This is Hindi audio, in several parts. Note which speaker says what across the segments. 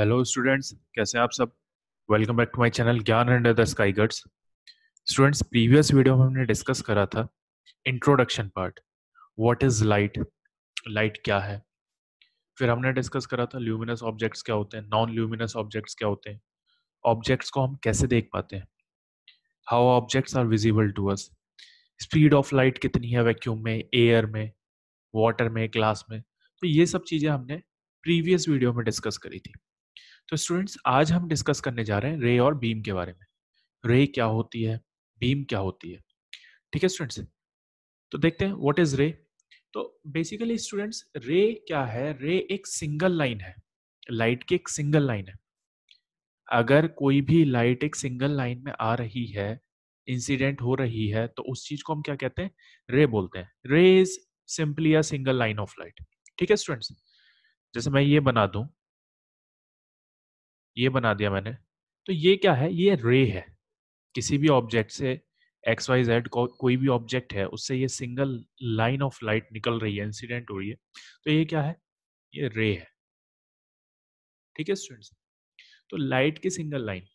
Speaker 1: हेलो स्टूडेंट्स कैसे हैं आप सब welcome back to my channel Gyan under the sky guys students previous video में हमने डिस्कस करा था introduction part what is light light क्या है फिर हमने डिस्कस करा था ल्यूमिनस ऑब्जेक्ट्स क्या होते हैं नॉन ल्यूमिनस ऑब्जेक्ट्स क्या होते हैं ऑब्जेक्ट्स को हम कैसे देख पाते हैं how objects are visible to us speed of light कितनी है वैक्यूम में एयर में वाटर में ग्लास में तो ये सब चीज़ें हमने प्रीवियस वीडियो में डिस्कस करी थी तो स्टूडेंट्स आज हम डिस्कस करने जा रहे हैं रे और बीम के बारे में रे क्या होती है बीम क्या होती है ठीक है स्टूडेंट्स तो देखते हैं व्हाट इज रे तो बेसिकली स्टूडेंट्स रे क्या है रे एक सिंगल लाइन है लाइट की एक सिंगल लाइन है अगर कोई भी लाइट एक सिंगल लाइन में आ रही है इंसिडेंट हो रही है तो उस चीज को हम क्या कहते हैं रे बोलते हैं ray is simply a single line of light ठीक है स्टूडेंट्स जैसे मैं ये बना दूं ये बना दिया मैंने तो ये क्या है ये रे है किसी भी ऑब्जेक्ट से एक्स वाई जेड कोई भी ऑब्जेक्ट है उससे ये सिंगल लाइन ऑफ लाइट निकल रही है इंसिडेंट हो रही है तो ये क्या है ये रे है ठीक है स्टूडेंट्स तो लाइट की single line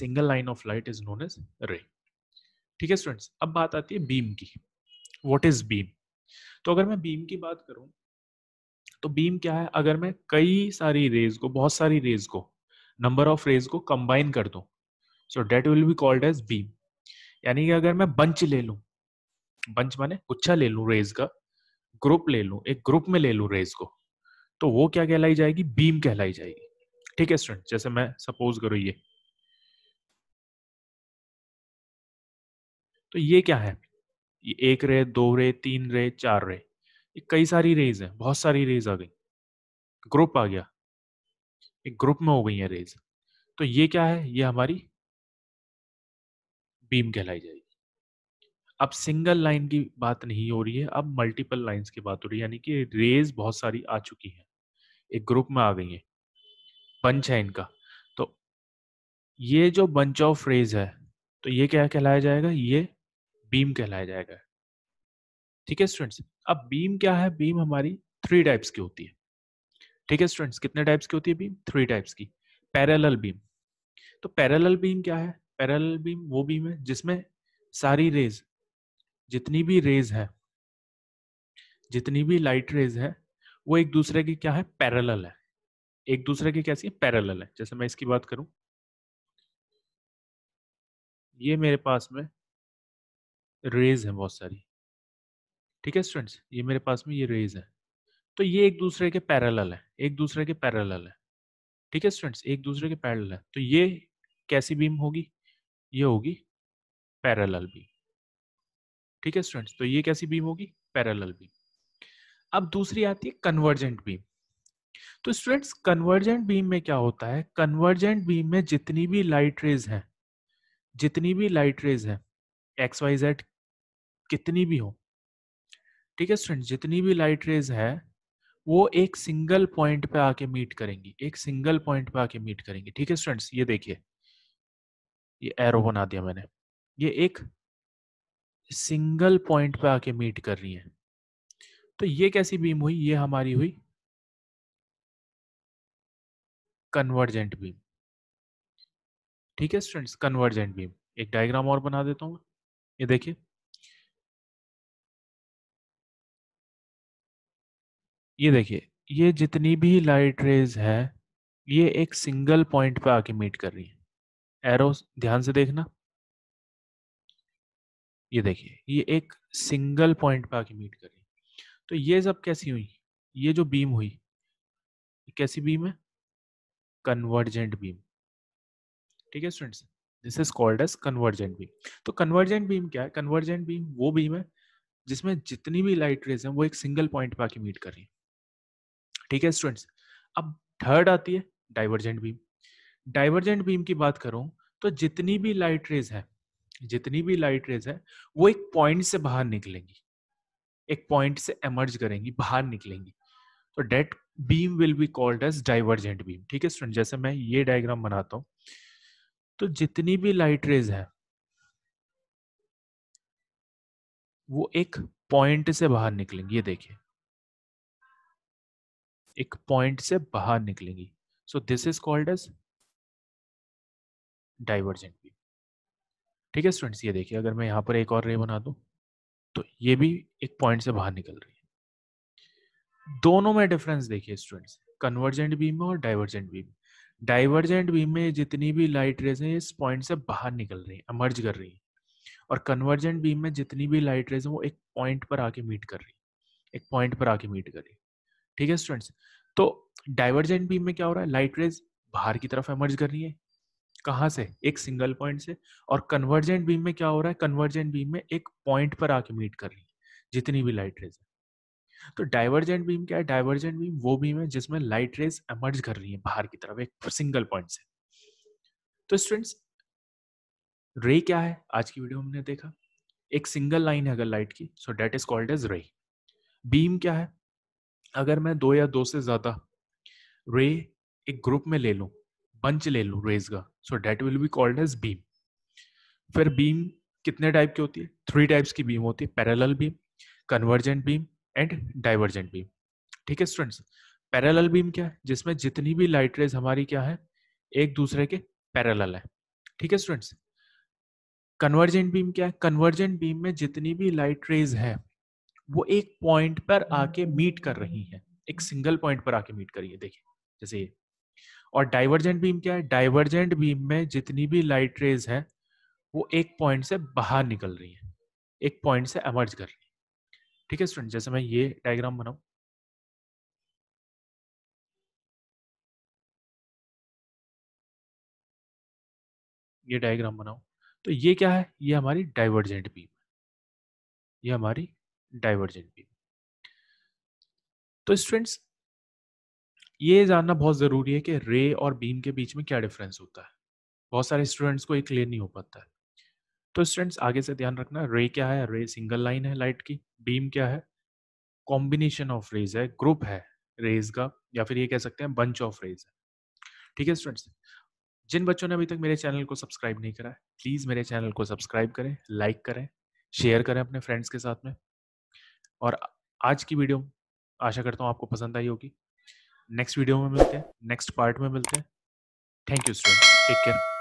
Speaker 1: single line of light is known as ray ठीक है स्टूडेंट्स अब बात आती है बीम की वॉट इज बीम तो अगर मैं बीम की बात करूं तो बीम क्या है अगर मैं कई सारी रेज को बहुत सारी रेज को नंबर ऑफ रेज को कंबाइन कर दू so that will be called as beam यानी कि अगर मैं बंच ले लू बंच माने गुच्छा ले लू रेज का ग्रुप ले लू एक ग्रुप में ले लू रेज को तो वो क्या कहलाई जाएगी बीम कहलाई जाएगी ठीक है स्टूडेंट जैसे मैं सपोज करो ये तो ये क्या है ये एक रे दो रे तीन रे चार रे कई सारी रेज है बहुत सारी रेज आ गई ग्रुप आ गया एक ग्रुप में हो गई है रेज तो ये क्या है ये हमारी बीम कहलाई जाएगी अब सिंगल लाइन की बात नहीं हो रही है अब मल्टीपल लाइंस की बात हो रही है यानी कि रेज बहुत सारी आ चुकी हैं एक ग्रुप में आ गई है बंच है इनका तो ये जो बंच ऑफ रेज है तो ये क्या कहलाया जाएगा ये बीम कहलाया जाएगा ठीक है स्टूडेंट्स अब बीम क्या है बीम हमारी थ्री टाइप्स की होती है ठीक है स्टूडेंट्स कितने टाइप्स की होती है बीम थ्री टाइप्स की पैरेलल बीम तो पैरेलल बीम क्या है पैरेलल बीम वो बीम है जिसमें सारी रेज जितनी भी रेज है जितनी भी लाइट रेज है वो एक दूसरे की क्या है पैरेलल है एक दूसरे की कैसी है पैरेलल है जैसे मैं इसकी बात करूं ये मेरे पास में रेज है बहुत सारी ठीक है स्टूडेंट्स ये मेरे पास में ये रेज है तो ये एक दूसरे के पैरेलल है एक दूसरे के पैरेलल है ठीक है स्टूडेंट्स एक दूसरे के पैरेलल है तो ये कैसी बीम होगी ये होगी पैरेलल बीम ठीक है स्टूडेंट्स तो ये कैसी बीम होगी पैरेलल बीम अब दूसरी आती है कन्वर्जेंट बीम तो स्टूडेंट्स कन्वर्जेंट बीम में क्या होता है कन्वर्जेंट बीम में जितनी भी लाइट रेज हैं जितनी भी लाइट रेज हैं एक्स वाई जेड कितनी भी हो ठीक है स्टूडेंट जितनी भी लाइट रेज है वो एक सिंगल पॉइंट पे आके मीट करेंगी एक सिंगल पॉइंट पे आके मीट करेंगी ठीक है स्टूडेंट्स ये देखिए ये एरो बना दिया मैंने ये एक सिंगल पॉइंट पे आके मीट कर रही है तो ये कैसी बीम हुई ये हमारी हुई कन्वर्जेंट बीम ठीक है स्टूडेंट्स कन्वर्जेंट बीम एक डायग्राम और बना देता हूँ ये देखिए ये देखिए ये जितनी भी लाइट रेज है ये एक सिंगल पॉइंट पे आके मीट कर रही है एरो ध्यान से देखना ये देखिए ये एक सिंगल पॉइंट पे आके मीट कर रही है तो ये सब कैसी हुई ये जो बीम हुई कैसी बीम है कन्वर्जेंट बीम ठीक है students this is called as convergent beam तो कन्वर्जेंट बीम क्या है कन्वर्जेंट बीम वो बीम है जिसमें जितनी भी लाइट रेज है वो एक सिंगल पॉइंट पे आके मीट कर रही है ठीक है स्टूडेंट्स अब थर्ड आती है डाइवर्जेंट बीम डाइवर्जेंट बीम की बात करूं तो जितनी भी लाइट रेज है जितनी भी लाइट रेज है वो एक पॉइंट से बाहर निकलेंगी एक पॉइंट से एमर्ज करेंगी बाहर निकलेंगी तो that beam will be called as divergent beam ठीक है स्टूडेंट जैसे मैं ये डायग्राम बनाता हूं तो जितनी भी लाइट रेज है वो एक पॉइंट से बाहर निकलेंगी ये देखिए एक पॉइंट से बाहर निकलेंगी so this is called as divergent भी ठीक है स्टूडेंट्स ये देखिए अगर मैं यहाँ पर एक और रे बना दूँ तो ये भी एक पॉइंट से बाहर निकल रही है दोनों में डिफरेंस देखिए स्टूडेंट्स कन्वर्जेंट बीम में और डाइवर्जेंट बीम डाइवर्जेंट बीम में जितनी भी लाइट रेज हैं इस पॉइंट से बाहर निकल रही है अमर्ज कर रही है और कन्वर्जेंट बीम में जितनी भी लाइट रेज है वो एक पॉइंट पर आके मीट कर रही है एक पॉइंट पर आके मीट कर रही है ठीक है स्टूडेंट्स तो डाइवर्जेंट बीम में क्या हो रहा है लाइट रेज बाहर की तरफ एमर्ज कर रही है कहां से एक सिंगल पॉइंट से और कन्वर्जेंट बीम में क्या हो रहा है कन्वर्जेंट बीम में एक पॉइंट पर आके मीट कर रही है जितनी भी लाइट रेज है तो डाइवर्जेंट बीम क्या है डाइवर्जेंट बीम वो बीम है जिसमें लाइट रेज एमर्ज कर रही है बाहर की तरफ एक सिंगल पॉइंट से तो स्टूडेंट्स रे क्या है आज की वीडियो हमने देखा एक सिंगल लाइन है अगर लाइट की so that is called as ray beam क्या है अगर मैं दो या दो से ज्यादा रे एक ग्रुप में ले लू बंच ले लू रेज का so that will be called as beam फिर बीम कितने टाइप की होती है थ्री टाइप्स की बीम होती है parallel beam convergent beam and divergent beam ठीक है स्टूडेंट्स पैरेलल बीम क्या है जिसमें जितनी भी लाइट रेज हमारी क्या है एक दूसरे के पैरेलल है ठीक है स्टूडेंट्स कन्वर्जेंट बीम क्या है कन्वर्जेंट बीम में जितनी भी लाइट रेज है वो एक पॉइंट पर आके मीट कर रही हैं एक सिंगल पॉइंट पर आके मीट रही है देखिए जैसे ये और डाइवर्जेंट बीम क्या है डाइवर्जेंट बीम में जितनी भी लाइट रेज है वो एक पॉइंट से बाहर निकल रही है एक पॉइंट से एमर्ज कर रही है ठीक है स्टूडेंट जैसे मैं ये डायग्राम बनाऊ ये डायग्राम बनाऊ तो ये क्या है ये हमारी डाइवर्जेंट बीम है ये हमारी डाइवर्जेंट भी तो स्टूडेंट्स ये जानना बहुत ज़रूरी है कि रे और बीम के बीच में क्या डिफरेंस होता है बहुत सारे स्टूडेंट्स को ये क्लियर नहीं हो पाता है तो स्टूडेंट्स आगे से ध्यान रखना रे क्या है रे सिंगल लाइन है लाइट की बीम क्या है कॉम्बिनेशन ऑफ रेज है ग्रुप है रेज का या फिर ये कह सकते हैं बंच ऑफ रेज है ठीक है स्टूडेंट्स जिन बच्चों ने अभी तक मेरे चैनल को सब्सक्राइब नहीं करा है प्लीज़ मेरे चैनल को सब्सक्राइब करें लाइक करें शेयर करें अपने फ्रेंड्स के साथ में और आज की वीडियो आशा करता हूँ आपको पसंद आई होगी नेक्स्ट वीडियो में मिलते हैं नेक्स्ट पार्ट में मिलते हैं thank you student take care